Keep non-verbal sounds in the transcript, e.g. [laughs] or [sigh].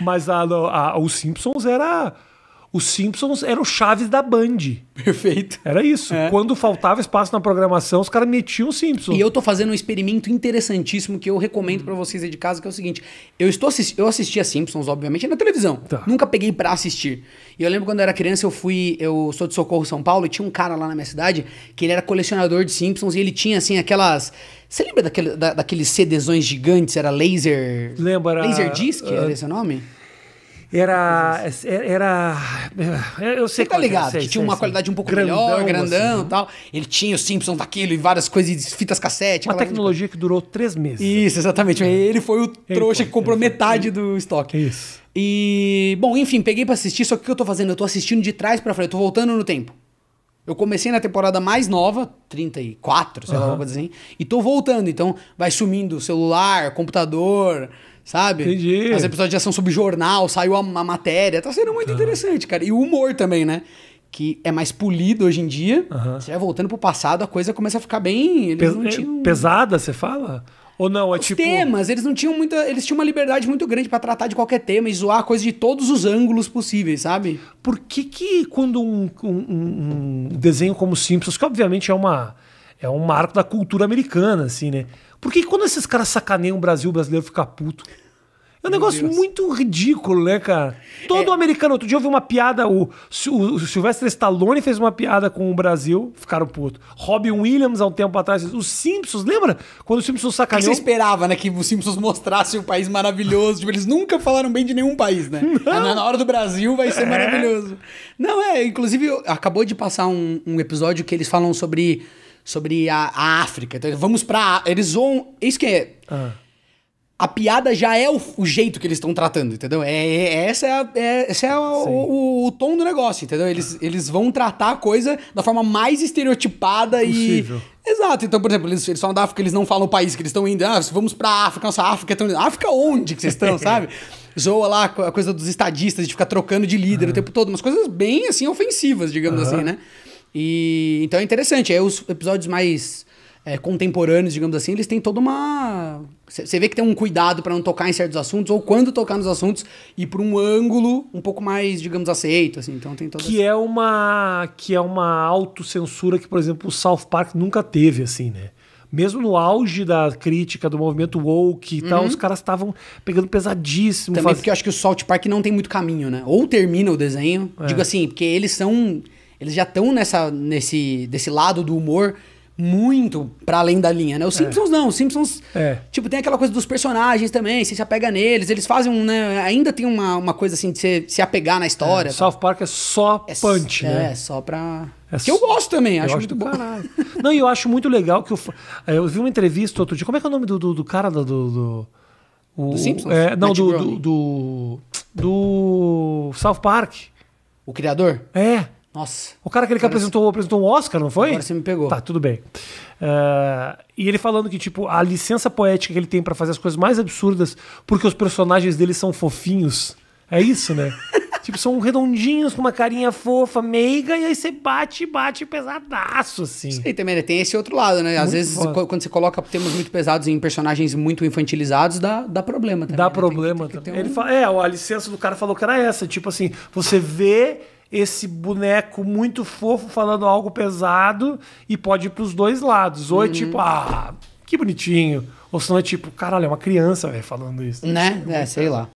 Mas a, a, os Simpsons era os Simpsons eram Chaves da Band. Perfeito. Era isso. É. Quando faltava espaço na programação, os caras metiam o Simpsons. E eu tô fazendo um experimento interessantíssimo que eu recomendo hum. para vocês aí de casa, que é o seguinte. Eu, estou, eu assistia Simpsons, obviamente, na televisão. Tá. Nunca peguei para assistir. E eu lembro quando eu era criança, eu fui... Eu sou de Socorro, São Paulo, e tinha um cara lá na minha cidade que ele era colecionador de Simpsons e ele tinha, assim, aquelas... Você lembra daquele, da, daqueles CDzões gigantes? Era laser... Lembra. Laser Disc? Uh, era esse o nome? Assim. Era. era eu sei Você tá ligado? sei, que tinha sei, uma sei, qualidade um pouco grandão, melhor, assim, grandão né? e assim, tal. Ele tinha o Simpson daquilo e várias coisas, fitas cassete. Uma tecnologia que durou três meses. Isso, exatamente. É. Ele foi o trouxa foi, que comprou metade foi. do estoque. Isso. E, bom, enfim, peguei para assistir, só que o que eu tô fazendo? Eu tô assistindo de trás para frente, eu tô voltando no tempo. Eu comecei na temporada mais nova, 34, sei uhum. lá, alguma coisa assim, e tô voltando. Então, vai sumindo celular, computador, Sabe? Entendi. As episódios já são sobre jornal, saiu a, a matéria. Tá sendo muito ah. interessante, cara. E o humor também, né? que é mais polido hoje em dia. Uhum. Você vai voltando pro passado, a coisa começa a ficar bem. Pes é, tinham... Pesada, você fala? Ou não, é Os tipo. temas, eles não tinham muita. Eles tinham uma liberdade muito grande para tratar de qualquer tema e zoar a coisa de todos os ângulos possíveis, sabe? Por que, que quando um, um, um desenho como Simpsons, que obviamente é uma é um marco da cultura americana, assim, né? Por que quando esses caras sacaneiam o Brasil, o brasileiro fica puto? É um negócio muito ridículo, né, cara? Todo é... americano. Outro dia eu vi uma piada, o, o, Sylvester Stallone fez uma piada com o Brasil, ficaram puto. Robin Williams, há um tempo atrás, os Simpsons, lembra? Quando os Simpsons sacaneou. Você esperava, né, que os Simpsons mostrassem um país maravilhoso. tipo, eles nunca falaram bem de nenhum país, né? [laughs] Não. Ah, na hora do Brasil vai ser é. maravilhoso. Não, é, inclusive, acabou de passar um, um episódio que eles falam sobre sobre a, a África. Então, vamos pra. Eles vão. É isso que é. Ah. A piada já é o, o jeito que eles estão tratando, entendeu? É, é, é, essa é, a, é, esse é a, o, o, o, tom do negócio, entendeu? Eles, ah. eles vão tratar a coisa da forma mais estereotipada Possível. e. Exato. Então, por exemplo, eles, eles falam da África, eles não falam o país que eles estão indo. Ah, vamos pra África, nossa, África é tão... África onde que vocês estão, [laughs] sabe? Zoa lá a coisa dos estadistas de ficar trocando de líder uhum. o tempo todo. Umas coisas bem, assim, ofensivas, digamos uhum. assim, né? E então é interessante. Aí é os episódios mais é, contemporâneos, digamos assim, eles têm toda uma. Você vê que tem um cuidado para não tocar em certos assuntos, ou quando tocar nos assuntos, e por um ângulo um pouco mais, digamos, aceito, assim. Então tem toda que essa... é uma Que é uma autocensura que, por exemplo, o South Park nunca teve, assim, né? mesmo no auge da crítica do movimento woke e uhum. tal, os caras estavam pegando pesadíssimo. Também faz... porque eu acho que o South Park não tem muito caminho, né? Ou termina o desenho, é. digo assim, porque eles são eles já estão nessa nesse desse lado do humor muito para além da linha, né? Os é. Simpsons é. não, os Simpsons é. tipo tem aquela coisa dos personagens também, você se apega neles, eles fazem um, né, ainda tem uma, uma coisa assim de se, se apegar na história. É, tá? South Park é só é, punch, né? É, só pra é que eu gosto também, eu acho, acho muito bom. Não, e eu acho muito legal que eu, é, eu vi uma entrevista outro dia. Como é que é o nome do, do, do cara do. do, o, do Simpsons? É, não, do, do, do, South Park. O criador? É. Nossa. O cara que ele que apresentou, apresentou um Oscar, não foi? Agora você me pegou. Tá, tudo bem. Uh, e ele falando que, tipo, a licença poética que ele tem para fazer as coisas mais absurdas, porque os personagens dele são fofinhos. É isso, né? [laughs] tipo, são redondinhos, com uma carinha fofa, meiga, e aí você bate, bate pesadaço, assim. Sim, também, né? Tem esse outro lado, né? Muito Às vezes, foda. quando você coloca temas muito pesados em personagens muito infantilizados, dá, dá problema também. Dá né? problema tem, tem também. Um... Ele fala, é, a licença do cara falou que era essa. Tipo assim, você vê esse boneco muito fofo falando algo pesado e pode ir pros dois lados. Ou é uhum. é tipo, ah, que bonitinho. Ou senão é tipo, caralho, é uma criança, velho, falando isso. Né? É, sei lá.